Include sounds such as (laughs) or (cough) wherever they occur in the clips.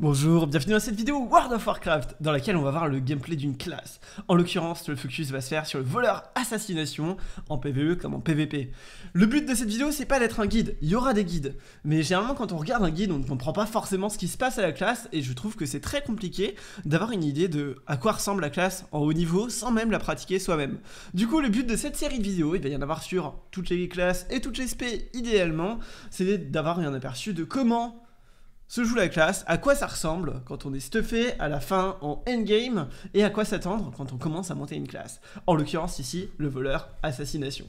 Bonjour, bienvenue dans cette vidéo World of Warcraft dans laquelle on va voir le gameplay d'une classe. En l'occurrence, le focus va se faire sur le voleur assassination en PvE comme en PvP. Le but de cette vidéo, c'est pas d'être un guide, il y aura des guides. Mais généralement quand on regarde un guide, on ne comprend pas forcément ce qui se passe à la classe et je trouve que c'est très compliqué d'avoir une idée de à quoi ressemble la classe en haut niveau sans même la pratiquer soi-même. Du coup, le but de cette série de vidéos, il va y en avoir sur toutes les classes et toutes les sp idéalement, c'est d'avoir un aperçu de comment se joue la classe, à quoi ça ressemble quand on est stuffé à la fin en endgame, et à quoi s'attendre quand on commence à monter une classe. En l'occurrence ici, le voleur assassination.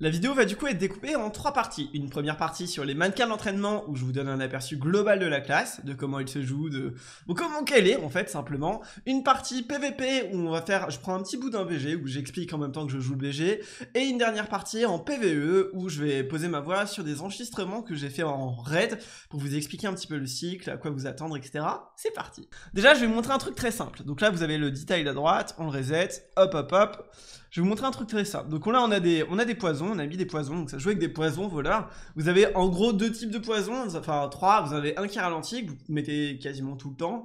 La vidéo va du coup être découpée en trois parties. Une première partie sur les mannequins d'entraînement où je vous donne un aperçu global de la classe, de comment il se joue, de comment qu'elle est en fait simplement. Une partie PVP où on va faire, je prends un petit bout d'un BG où j'explique en même temps que je joue le BG. Et une dernière partie en PVE où je vais poser ma voix sur des enregistrements que j'ai fait en raid pour vous expliquer un petit peu le cycle, à quoi vous attendre, etc. C'est parti. Déjà je vais vous montrer un truc très simple. Donc là vous avez le detail à droite, on le reset, hop hop hop. Je vais vous montrer un truc très simple. Donc là on a des, on a des poisons on a mis des poisons, donc ça joue avec des poisons voleurs. Vous avez en gros deux types de poisons, enfin trois, vous avez un qui ralentit, que vous mettez quasiment tout le temps.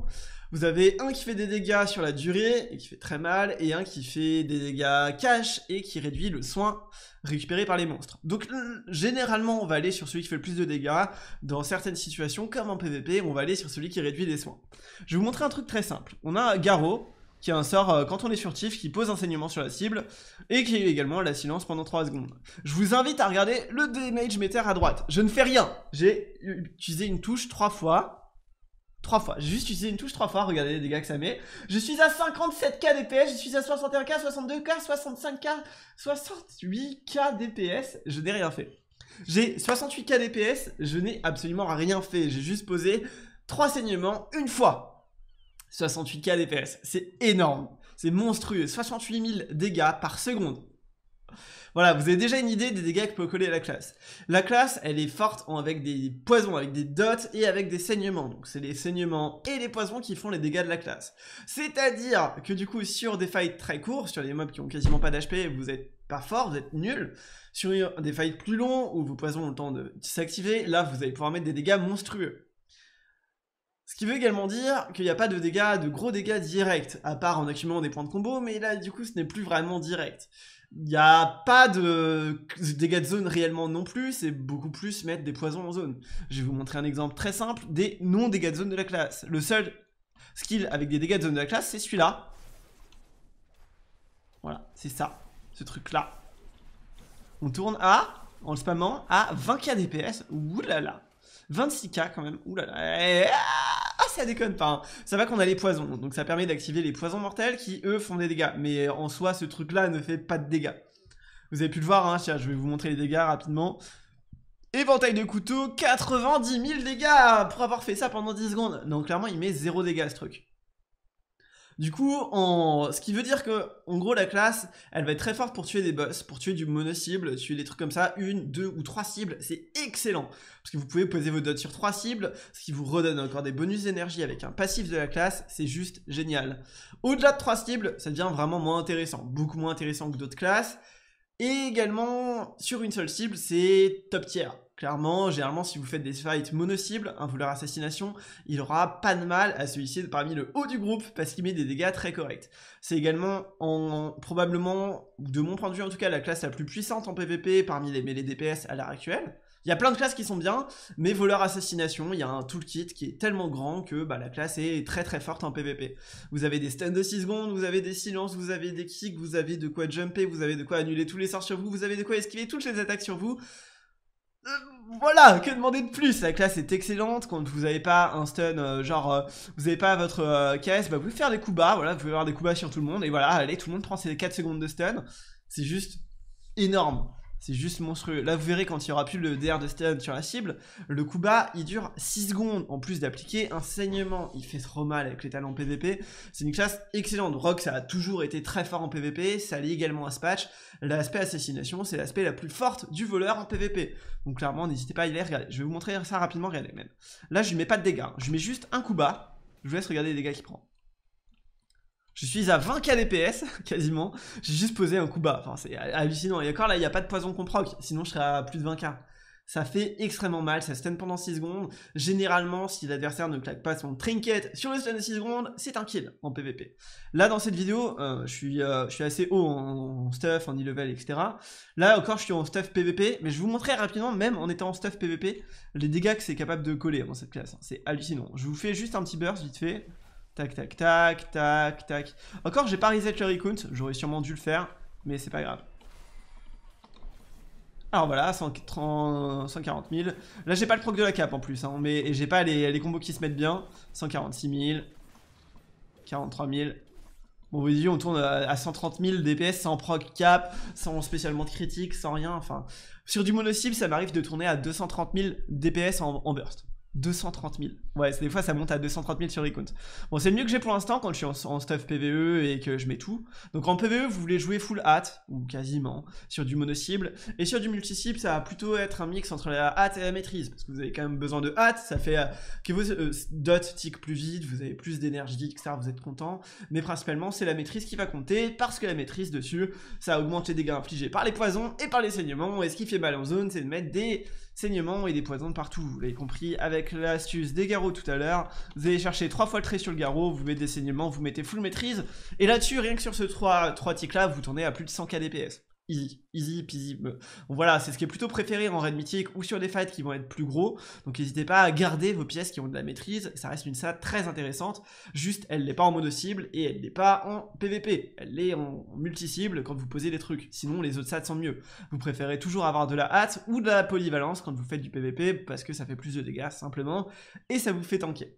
Vous avez un qui fait des dégâts sur la durée et qui fait très mal, et un qui fait des dégâts cash et qui réduit le soin récupéré par les monstres. Donc généralement on va aller sur celui qui fait le plus de dégâts, dans certaines situations comme en PvP, on va aller sur celui qui réduit les soins. Je vais vous montrer un truc très simple. On a Garo, qui a un sort euh, quand on est furtif, qui pose un saignement sur la cible, et qui est également la silence pendant 3 secondes. Je vous invite à regarder le damage meter à droite. Je ne fais rien. J'ai utilisé une touche 3 fois. 3 fois. J'ai juste utilisé une touche 3 fois, regardez les dégâts que ça met. Je suis à 57k DPS, je suis à 61k, 62k, 65k, 68k DPS, je n'ai rien fait. J'ai 68k DPS, je n'ai absolument rien fait, j'ai juste posé 3 saignements une fois. 68k DPS. C'est énorme. C'est monstrueux. 68 000 dégâts par seconde. Voilà, vous avez déjà une idée des dégâts que peut coller la classe. La classe, elle est forte avec des poisons, avec des dots et avec des saignements. Donc c'est les saignements et les poisons qui font les dégâts de la classe. C'est-à-dire que du coup, sur des fights très courts, sur les mobs qui ont quasiment pas d'HP, vous êtes pas fort, vous êtes nul. Sur des fights plus longs, où vos poisons ont le temps de s'activer, là vous allez pouvoir mettre des dégâts monstrueux. Ce qui veut également dire qu'il n'y a pas de dégâts, de gros dégâts directs, à part en accumulant des points de combo, mais là du coup ce n'est plus vraiment direct. Il n'y a pas de dégâts de zone réellement non plus, c'est beaucoup plus mettre des poisons en zone. Je vais vous montrer un exemple très simple des non-dégâts de zone de la classe. Le seul skill avec des dégâts de zone de la classe, c'est celui-là. Voilà, c'est ça, ce truc-là. On tourne à, en le spammant, à 20k DPS. là là 26k quand même. là là ah ça déconne pas. Ça va qu'on a les poisons, donc ça permet d'activer les poisons mortels qui, eux, font des dégâts. Mais en soi, ce truc-là ne fait pas de dégâts. Vous avez pu le voir, hein, je vais vous montrer les dégâts rapidement. Éventail de couteau, 90 000 dégâts pour avoir fait ça pendant 10 secondes. Non, clairement, il met zéro dégâts, ce truc. Du coup, en... ce qui veut dire que, en gros, la classe, elle va être très forte pour tuer des boss, pour tuer du mono-cible, tuer des trucs comme ça, une, deux ou trois cibles, c'est excellent. Parce que vous pouvez poser vos dots sur trois cibles, ce qui vous redonne encore des bonus d'énergie avec un passif de la classe, c'est juste génial. Au-delà de trois cibles, ça devient vraiment moins intéressant, beaucoup moins intéressant que d'autres classes. Et également, sur une seule cible, c'est top tier. Clairement, généralement, si vous faites des fights mono-cibles, un voleur assassination, il aura pas de mal à se hisser parmi le haut du groupe parce qu'il met des dégâts très corrects. C'est également en, probablement, de mon point de vue en tout cas, la classe la plus puissante en PvP parmi les mêlées DPS à l'heure actuelle. Il y a plein de classes qui sont bien, mais voleur assassination, il y a un toolkit qui est tellement grand que bah, la classe est très très forte en PvP. Vous avez des stuns de 6 secondes, vous avez des silences, vous avez des kicks, vous avez de quoi jumper, vous avez de quoi annuler tous les sorts sur vous, vous avez de quoi esquiver toutes les attaques sur vous. Euh, voilà, que demander de plus La classe est excellente, quand vous n'avez pas un stun, euh, genre euh, vous n'avez pas votre caisse, bah vous pouvez faire des coups bas, voilà, vous pouvez avoir des coups bas sur tout le monde, et voilà, allez, tout le monde prend ses 4 secondes de stun, c'est juste énorme. C'est juste monstrueux. Là, vous verrez quand il n'y aura plus le DR de stun sur la cible, le coup bas, il dure 6 secondes en plus d'appliquer un saignement. Il fait trop mal avec les talents PVP. C'est une classe excellente. Rock, ça a toujours été très fort en PVP. Ça lie également à ce patch. L'aspect assassination, c'est l'aspect la plus forte du voleur en PVP. Donc clairement, n'hésitez pas à y aller. Regardez, je vais vous montrer ça rapidement. Regardez même. Là, je ne mets pas de dégâts. Je mets juste un coup bas. Je vous laisse regarder les dégâts qu'il prend. Je suis à 20 k DPS, (laughs) quasiment. J'ai juste posé un coup bas. Enfin, c'est hallucinant. Et encore là, il n'y a pas de poison qu'on proc, sinon je serais à plus de 20k. Ça fait extrêmement mal, ça stun pendant 6 secondes. Généralement, si l'adversaire ne claque pas son trinket sur le stun de 6 secondes, c'est un kill en PvP. Là, dans cette vidéo, euh, euh, je, suis, assez haut en, stuff, en e-level, etc. Là encore, je suis en stuff PvP, mais je vous montrerai rapidement, même en étant en stuff PvP, les dégâts que c'est capable de coller dans cette classe. C'est hallucinant. Je vous fais juste un petit burst vite fait. Tac, tac, tac, tac, tac. Encore, j'ai pas reset le recount. J'aurais sûrement dû le faire, mais c'est pas grave. Alors voilà, 140 000. Là, j'ai pas le proc de la cape en plus, hein, mais, j'ai pas les, combos qui se mettent bien. 146 000, 43 000. Bon, vous voyez, on tourne à, 130 000 DPS sans proc cap, sans spécialement de critique, sans rien. Enfin, sur du mono-cible, ça m'arrive de tourner à 230 000 DPS en burst. 230 000. Ouais, des fois ça monte à 230 000sur Recount. Bon, c'est le mieux que j'ai pour l'instant quand je suis en, stuff PVE et que je mets tout. Donc en PVE, vous voulez jouer full hâte, ou quasiment, sur du mono-cible. Et sur du multi-cible, ça va plutôt être un mix entre la hâte et la maîtrise, parce que vous avez quand même besoin de hâte, ça fait euh, que vos dot euh, dots plus vite, vous avez plus d'énergie, etc., vous êtes content. Mais principalement, c'est la maîtrise qui va compter, parce que la maîtrise dessus, ça augmente les dégâts infligés par les poisons et par les saignements. Et ce qui fait mal en zone, c'est de mettre des saignements et des poisons de partout. Vous l'avez compris avec l'astuce des garrots tout à l'heure. Vous allez chercher trois fois le trait sur le garrot, vous mettez des saignements, vous mettez full maîtrise. Et là-dessus, rien que sur ce 3, 3 tics là, vous tournez à plus de 100k DPS easy, easy Voilà, c'est ce qui est plutôt préféré en raid mythique ou sur des fights qui vont être plus gros. Donc n'hésitez pas à garder vos pièces qui ont de la maîtrise, ça reste une salle très intéressante. Juste, elle n'est pas en mono cible et elle n'est pas en PVP. Elle est en multi-cible quand vous posez des trucs. Sinon, les autres sats sont mieux. Vous préférez toujours avoir de la hâte ou de la polyvalence quand vous faites du PVP parce que ça fait plus de dégâts simplement et ça vous fait tanker.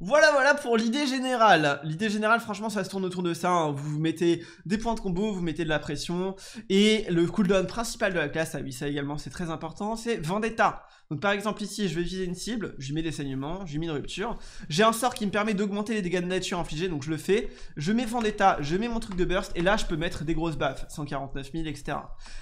Voilà, voilà pour l'idée générale. L'idée générale, franchement, ça se tourne autour de ça. Hein. Vous mettez des points de combo, vous mettez de la pression. Et le cooldown principal de la classe, ça ah oui, ça également, c'est très important, c'est Vendetta. Donc par exemple ici, je vais viser une cible, je lui mets des saignements, je lui mets une rupture. J'ai un sort qui me permet d'augmenter les dégâts de nature infligés, donc je le fais. Je mets Vendetta, je mets mon truc de burst, et là, je peux mettre des grosses baffes, 149 000, etc.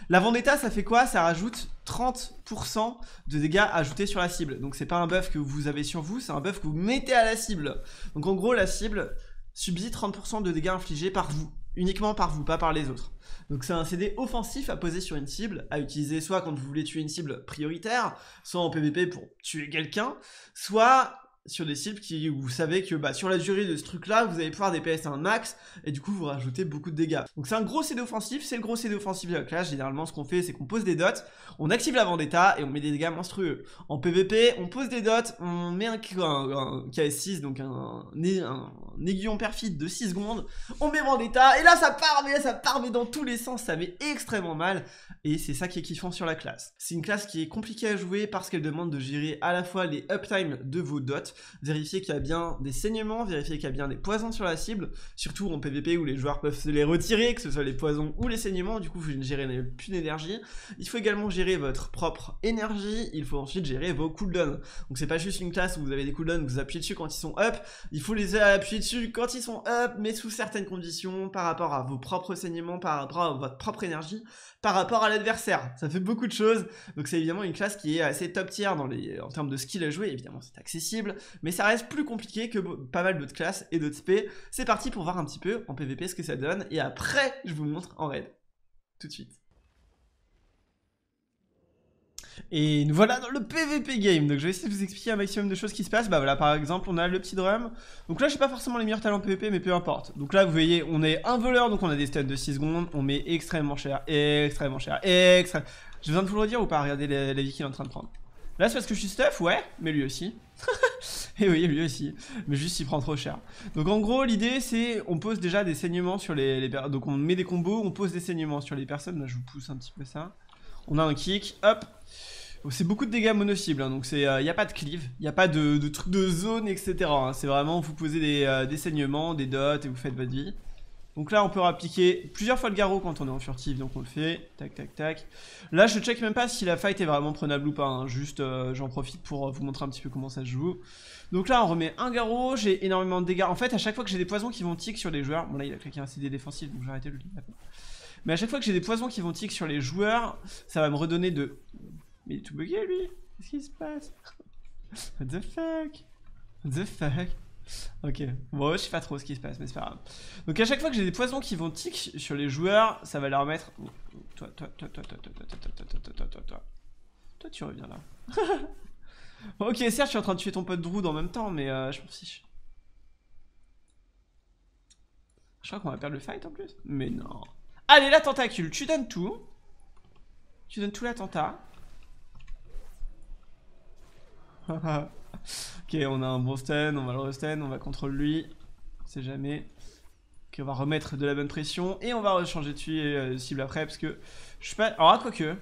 La Vendetta, ça fait quoi Ça rajoute 30% de dégâts ajoutés sur la cible. Donc c'est pas un buff que vous avez sur vous, c'est un buff que vous mettez à la cible. Donc en gros, la cible subit 30% de dégâts infligés par vous, uniquement par vous, pas par les autres. Donc c'est un CD offensif à poser sur une cible, à utiliser soit quand vous voulez tuer une cible prioritaire, soit en PvP pour tuer quelqu'un, soit sur des cibles qui, vous savez que bah, sur la durée de ce truc-là, vous allez pouvoir des PS1 max, et du coup, vous rajoutez beaucoup de dégâts. Donc c'est un gros CD offensif, c'est le gros CD offensif de la classe Généralement, ce qu'on fait, c'est qu'on pose des dots, on active la vendetta, et on met des dégâts monstrueux. En PvP, on pose des dots, on met un, KS6, donc un, un, aiguillon perfide de 6 secondes, on met vendetta, et là, ça part, mais là, ça part, mais dans tous les sens, ça met extrêmement mal, et c'est ça qui est kiffant sur la classe. C'est une classe qui est compliquée à jouer parce qu'elle demande de gérer à la fois les uptime de vos dots, vérifier qu'il y a bien des saignements, vérifier qu'il y a bien des poisons sur la cible, surtout en PvP où les joueurs peuvent se les retirer, que ce soit les poisons ou les saignements, du coup vous ne gérez plus d'énergie. Il faut également gérer votre propre énergie, il faut ensuite gérer vos cooldowns. Donc c'est pas juste une classe où vous avez des cooldowns, vous appuyez dessus quand ils sont up, il faut les appuyer dessus quand ils sont up, mais sous certaines conditions, par rapport à vos propres saignements, par rapport à votre propre énergie, par rapport à l'adversaire. Ça fait beaucoup de choses, donc c'est évidemment une classe qui est assez top tier dans les, en termes de skill à jouer, évidemment c'est accessible, mais ça reste plus compliqué que pas mal d'autres classes et d'autres spé. C'est parti pour voir un petit peu en PvP ce que ça donne, et après, je vous montre en raid. Tout de suite. Et nous voilà dans le PVP game. Donc je vais essayer de vous expliquer un maximum de choses qui se passent. Bah voilà, par exemple, on a le petit drum. Donc là, je pas forcément les meilleurs talents PVP, mais peu importe. Donc là, vous voyez, on est un voleur, donc on a des stats de 6 secondes. On met extrêmement cher, extrêmement cher, extrêmement... J'ai besoin de vous le dire ou pas Regardez la, vie qu'il est en train de prendre. Là, c'est parce que je suis stuff, ouais, mais lui aussi. (laughs) (laughs) Et oui, lui aussi. Mais juste, il prend trop cher. Donc en gros, l'idée, c'est on pose déjà des saignements sur les, les Donc on met des combos, on pose des saignements sur les personnes. Là, je vous pousse un petit peu ça. On a un kick, hop. C'est beaucoup de dégâts mono cible hein. donc il n'y euh, a pas de cleave, il n'y a pas de, truc de zone, etc. Hein. C'est vraiment, vous posez des, euh, des saignements, des dots, et vous faites votre vie. Donc là, on peut appliquer plusieurs fois le garrot quand on est en furtif, donc on le fait, tac, tac, tac. Là, je check même pas si la fight est vraiment prenable ou pas, hein. juste euh, j'en profite pour euh, vous montrer un petit peu comment ça se joue. Donc là, on remet un garrot, j'ai énormément de dégâts. En fait, à chaque fois que j'ai des poisons qui vont tick sur les joueurs... Bon là, il a claqué un CD défensif, donc j'ai arrêté le Mais à chaque fois que j'ai des poisons qui vont tick sur les joueurs, ça va me redonner de... Mais il est tout bugué, lui Qu'est-ce qui se passe What the fuck What the fuck Ok. Moi, je sais pas trop ce qui se passe, mais c'est pas grave. Donc, à chaque fois que j'ai des poisons qui vont tic sur les joueurs, ça va leur mettre. Toi, toi, toi, toi, toi, toi, toi, toi, toi, toi, tu reviens là. ok, certes, je suis en train de tuer ton pote Drood en même temps, mais je m'en fiche. Je crois qu'on va perdre le fight en plus. Mais non. Allez, la tentacule, tu donnes tout. Tu donnes tout l'attentat. (laughs) ok, on a un bon stun, on va le re-stun, on va contrôler lui. On sait jamais. Ok, on va remettre de la bonne pression. Et on va rechanger de euh, cible après, parce que je suis pas... Alors, à quoi que...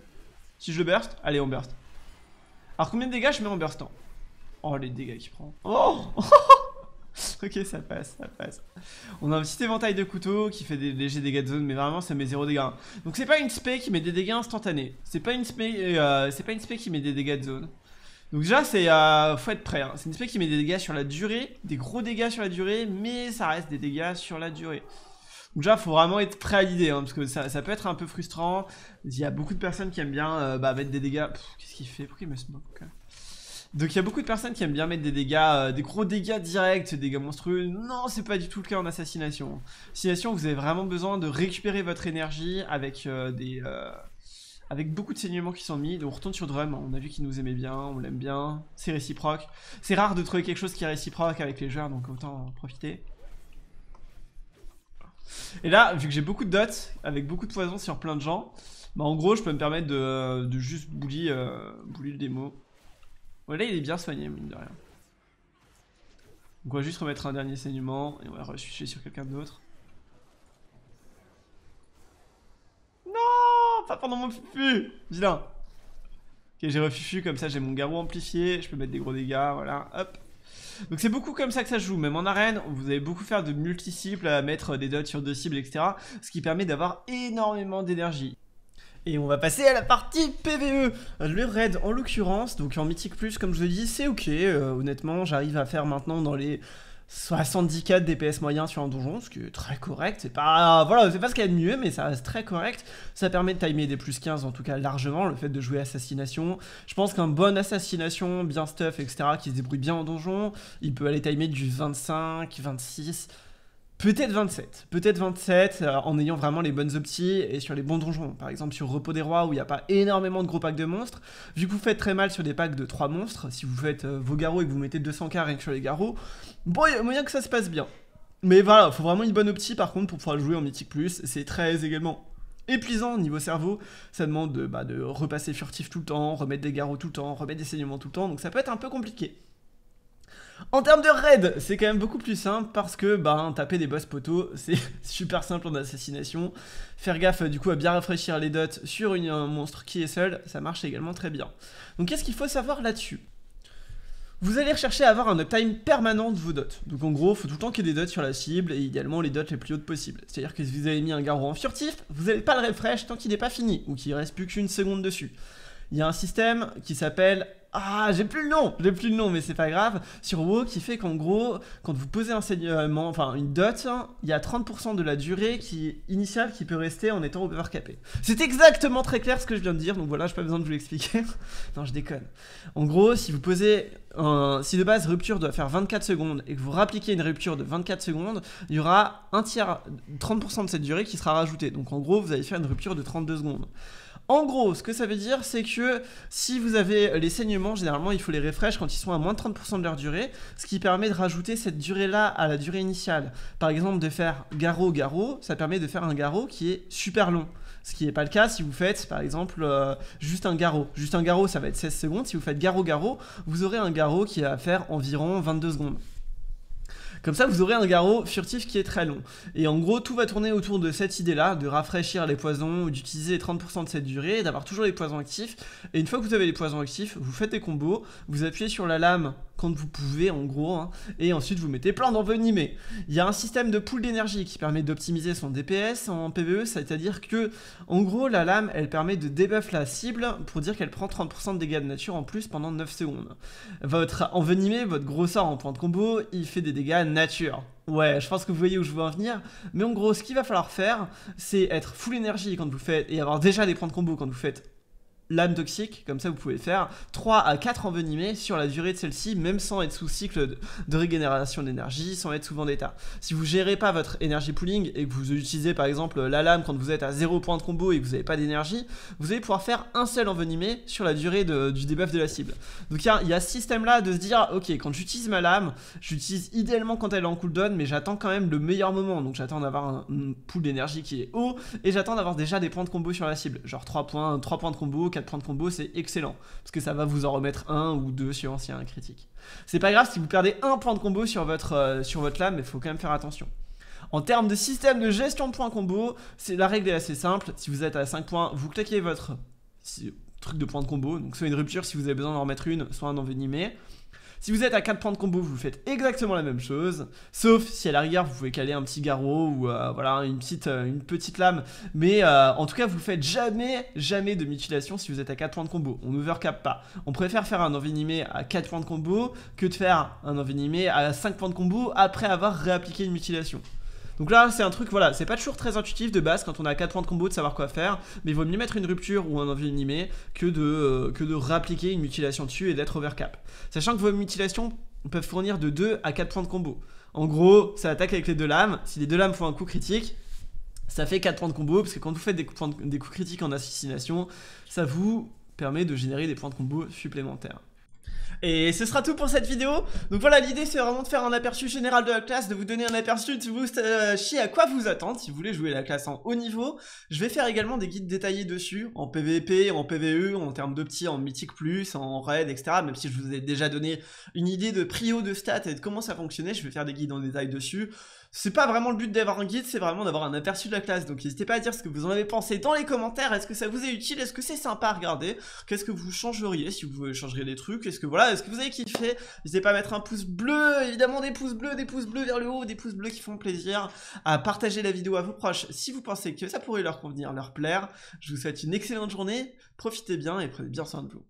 Si je le burst, allez, on burst. Alors, combien de dégâts je mets en burstant Oh, les dégâts qu'il prend. Oh (laughs) ok, ça passe, ça passe. On a un petit éventail de couteaux qui fait des légers dégâts de zone, mais vraiment ça met zéro dégâts. Donc c'est pas une spé qui met des dégâts instantanés. C'est pas une euh, c'est pas une spé qui met des dégâts de zone. Donc déjà, c'est euh, faut être prêt. Hein. C'est une espèce qui met des dégâts sur la durée, des gros dégâts sur la durée, mais ça reste des dégâts sur la durée. Donc déjà, faut vraiment être prêt à l'idée, hein, parce que ça, peut être un peu frustrant. Il y a beaucoup de personnes qui aiment bien euh, bah, mettre des dégâts. Qu'est-ce qu'il fait Pourquoi il me smoke hein? donc il y a beaucoup de personnes qui aiment bien mettre des dégâts, euh, des gros dégâts directs, des dégâts monstrueux. Non, c'est pas du tout le cas en assassination. Assassination, vous avez vraiment besoin de récupérer votre énergie avec des, avec beaucoup de saignements qui sont mis. Donc on retourne sur Drum, on a vu qu'il nous aimait bien, on l'aime bien, c'est réciproque. C'est rare de trouver quelque chose qui est réciproque avec les joueurs, donc autant en profiter. Et là, vu que j'ai beaucoup de dots, avec beaucoup de poison sur plein de gens, bah en gros je peux me permettre de, juste bully, euh, le démo. Ouais là il est bien soigné mine de rien. Donc on va juste remettre un dernier saignement et on va rusher sur quelqu'un d'autre. pas pendant mon fufu Dis Ok, j'ai refufu, comme ça j'ai mon garou amplifié, je peux mettre des gros dégâts, voilà, hop. Donc c'est beaucoup comme ça que ça se joue, même en arène, vous allez beaucoup faire de multi-cibles, à mettre des dots sur deux cibles, etc. Ce qui permet d'avoir énormément d'énergie. Et on va passer à la partie PVE Le raid en l'occurrence, donc en Mythique Plus comme je le dis, c'est ok, euh, honnêtement j'arrive à faire maintenant dans les 74 DPS moyen sur un donjon, ce qui est très correct. C'est pas, voilà, c'est pas ce qu'il y a de mieux, mais ça reste très correct. Ça permet de timer des plus 15, en tout cas largement, le fait de jouer assassination. Je pense qu'un bon assassination, bien stuff, etc., qui se débrouille bien en donjon, il peut aller timer du 25, 26. Peut-être 27, peut-être 27 euh, en ayant vraiment les bonnes opties et sur les bons donjons. Par exemple sur Repos des Rois où il n'y a pas énormément de gros packs de monstres. Vu que vous faites très mal sur des packs de 3 monstres, si vous faites euh, vos garros et que vous mettez 200k sur les garros, bon, il y a moyen que ça se passe bien. Mais voilà, faut vraiment une bonne optie par contre pour pouvoir jouer en mythique plus. C'est très également épuisant niveau cerveau. Ça demande de, bah, de repasser furtif tout le temps, remettre des garros tout le temps, remettre des saignements tout le temps. Donc ça peut être un peu compliqué. En termes de raid, c'est quand même beaucoup plus simple parce que bah, hein, taper des boss poteaux, (laughs) c'est super simple en assassination. Faire gaffe du coup à bien rafraîchir les dots sur une, un monstre qui est seul, ça marche également très bien. Donc qu'est-ce qu'il faut savoir là-dessus vous allez rechercher à avoir un uptime permanent de vos dots. Donc en gros, il faut tout le temps qu'il y ait des dots sur la cible et idéalement les dots les plus hautes possibles. C'est-à-dire que si vous avez mis un garou en furtif, vous n'allez pas le refresh tant qu'il n'est pas fini ou qu'il reste plus qu'une seconde dessus. Il y a un système qui s'appelle ah, j'ai plus le nom, j'ai plus le nom, mais c'est pas grave. Sur WoW, qui fait qu'en gros, quand vous posez un saignement, enfin une dot, il y a 30% de la durée qui initiale qui peut rester en étant overcapé. C'est exactement très clair ce que je viens de dire, donc voilà, j'ai pas besoin de vous l'expliquer. (laughs) non, je déconne. En gros, si vous posez si de base rupture doit faire 24 secondes et que vous rappliquez une rupture de 24 secondes, il y aura un tiers, 30% de cette durée qui sera rajoutée. Donc en gros, vous allez faire une rupture de 32 secondes. En gros, ce que ça veut dire, c'est que si vous avez les saignements, généralement, il faut les refresh quand ils sont à moins de 30% de leur durée, ce qui permet de rajouter cette durée-là à la durée initiale. Par exemple, de faire garrot-garrot, ça permet de faire un garrot qui est super long. Ce qui n'est pas le cas si vous faites, par exemple, euh, juste un garrot. Juste un garrot, ça va être 16 secondes. Si vous faites garrot-garrot, vous aurez un garrot qui va faire environ 22 secondes. Comme ça, vous aurez un garrot furtif qui est très long. Et en gros, tout va tourner autour de cette idée-là, de rafraîchir les poisons, d'utiliser 30% de cette durée, d'avoir toujours les poisons actifs. Et une fois que vous avez les poisons actifs, vous faites des combos, vous appuyez sur la lame quand vous pouvez, en gros, hein, et ensuite vous mettez plein d'envenimés. Il y a un système de pool d'énergie qui permet d'optimiser son DPS en PvE, c'est-à-dire que, en gros, la lame, elle permet de debuff la cible pour dire qu'elle prend 30% de dégâts de nature en plus pendant 9 secondes. Votre envenimé, votre gros sort en point de combo, il fait des dégâts nature. Ouais, je pense que vous voyez où je veux en venir. Mais en gros, ce qu'il va falloir faire, c'est être full énergie quand vous faites et avoir déjà des points de combo quand vous faites lame toxique, comme ça vous pouvez faire 3 à 4 envenimés sur la durée de celle-ci, même sans être sous cycle de, régénération d'énergie, sans être sous d'état Si vous gérez pas votre énergie pooling et que vous utilisez par exemple la lame quand vous êtes à 0 point de combo et que vous n'avez pas d'énergie, vous allez pouvoir faire un seul envenimé sur la durée du debuff de la cible. Donc il y, a ce système là de se dire, ok, quand j'utilise ma lame, j'utilise idéalement quand elle est en cooldown, mais j'attends quand même le meilleur moment, donc j'attends d'avoir un, pool d'énergie qui est haut, et j'attends d'avoir déjà des points de combo sur la cible, genre 3 points, 3 points de combo, 4 point de combo, c'est excellent. Parce que ça va vous en remettre un ou deux si on y a un critique. C'est pas grave si vous perdez un point de combo sur votre, euh, sur votre lame, mais il faut quand même faire attention. En termes de système de gestion de points combo, c'est la règle est assez simple. Si vous êtes à 5 points, vous claquez votre truc de point de combo. Donc soit une rupture si vous avez besoin d'en remettre une, soit un envenimé. Si vous êtes à 4 points de combo, vous faites exactement la même chose. Sauf si à l'arrière, vous pouvez caler un petit garrot ou euh, voilà une petite, euh, une petite lame. Mais euh, en tout cas, vous faites jamais, jamais de mutilation si vous êtes à 4 points de combo. On overcap pas. On préfère faire un envenimé à 4 points de combo que de faire un envenimé à 5 points de combo après avoir réappliqué une mutilation. Donc là, c'est un truc, voilà, c'est pas toujours très intuitif de base quand on a 4 points de combo de savoir quoi faire, mais il vaut mieux mettre une rupture ou un envie animé que de, euh, que de une mutilation dessus et d'être overcap. Sachant que vos mutilations peuvent fournir de 2 à 4 points de combo. En gros, ça attaque avec les deux lames. Si les deux lames font un coup critique, ça fait 4 points de combo, parce que quand vous faites des des coups critiques en assassination, ça vous permet de générer des points de combo supplémentaires. Et ce sera tout pour cette vidéo. Donc voilà, l'idée c'est vraiment de faire un aperçu général de la classe, de vous donner un aperçu, de vous euh, chier à quoi vous attendre si vous voulez jouer la classe en haut niveau. Je vais faire également des guides détaillés dessus, en PVP, en PVE, en termes de en mythique plus, en raid, etc. Même si je vous ai déjà donné une idée de prio de stats et de comment ça fonctionnait, je vais faire des guides en détail dessus. C'est pas vraiment le but d'avoir un guide, c'est vraiment d'avoir un aperçu de la classe. Donc n'hésitez pas à dire ce que vous en avez pensé dans les commentaires. Est-ce que ça vous est utile Est-ce que c'est sympa à regarder Qu'est-ce que vous changeriez si vous changeriez des trucs Est-ce que voilà, est-ce que vous avez kiffé N'hésitez pas à mettre un pouce bleu, évidemment des pouces bleus, des pouces bleus vers le haut, des pouces bleus qui font plaisir, à partager la vidéo à vos proches si vous pensez que ça pourrait leur convenir, leur plaire. Je vous souhaite une excellente journée, profitez bien et prenez bien soin de vous.